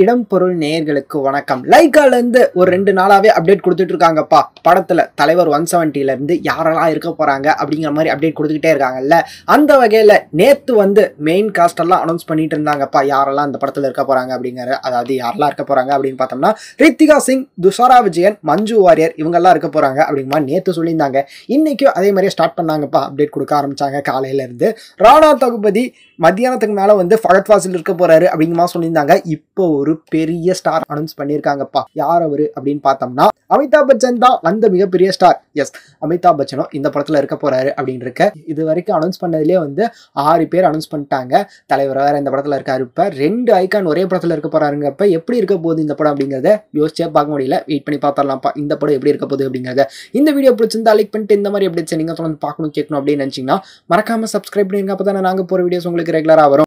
இடம் பொருள் நேயர்களுக்கு வணக்கம் லைக்கால இருந்து ஒரு ரெண்டு நாளாவே அப்டேட் கொடுத்துட்டு இருக்காங்கப்பா படத்துல தலைவர் ஒன் செவன்டில இருந்து யாரெல்லாம் இருக்க போறாங்க அப்படிங்கிற மாதிரி அப்டேட் கொடுத்துக்கிட்டே இருக்காங்கல்ல அந்த வகையில நேத்து வந்து மெயின் காஸ்ட் எல்லாம் அனௌன்ஸ் பண்ணிட்டு இருந்தாங்கப்பா யாரெல்லாம் அந்த படத்துல இருக்க போறாங்க அப்படிங்கிற அதாவது யாரெல்லாம் இருக்க போறாங்க அப்படின்னு பார்த்தோம்னா ரித்திகா சிங் துஷாரா விஜயன் மஞ்சு வாரியர் இவங்கெல்லாம் இருக்க போறாங்க அப்படிங்கிற மாதிரி நேத்து சொல்லியிருந்தாங்க இன்னைக்கும் அதே மாதிரியே ஸ்டார்ட் பண்ணாங்கப்பா அப்டேட் கொடுக்க ஆரம்பிச்சாங்க காலையில இருந்து ராணா தகுபதி மத்தியானத்துக்கு மேல வந்து ஃபகத் வாசில் இருக்க போறாரு அப்படிங்கிற மாதிரி சொல்லியிருந்தாங்க இப்போ ஒரு பெரிய ஸ்டார் அனௌன்ஸ் பண்ணியிருக்காங்கப்பா யார் அவரு அப்படின்னு பார்த்தோம்னா அமிதாப் பச்சன் தான் அந்த மிகப்பெரிய ஸ்டார் எஸ் அமிதாப் பச்சனும் இந்த படத்தில் இருக்க போறாரு அப்படின்னு இருக்க இது வரைக்கும் அனௌன்ஸ் பண்ணதுலேயே வந்து ஆறு பேர் அனௌன்ஸ் பண்ணிட்டாங்க தலைவர் வேற இந்த படத்தில் இருக்காரு இப்போ ரெண்டு ஐக்கான் ஒரே படத்தில் இருக்க போறாருங்கிறப்ப எப்படி இருக்க போகுது இந்த படம் அப்படிங்கிறத யோசிச்சே பார்க்க முடியல வெயிட் பண்ணி பார்த்தரலாம்ப்பா இந்த படம் எப்படி இருக்க போகுது அப்படிங்கிறத இந்த வீடியோ பிடிச்சிருந்தா லைக் பண்ணிட்டு இந்த மாதிரி எப்படி நீங்கள் தொடர்ந்து பார்க்கணும் கேட்கணும் அப்படின்னு நினச்சிங்கன்னா மறக்காமல் சப்ஸ்கிரைப் பண்ணிருங்க அப்போ தானே நாங்கள் போகிற வீடியோஸ் உங்களுக்கு ரெகுலராக வரும்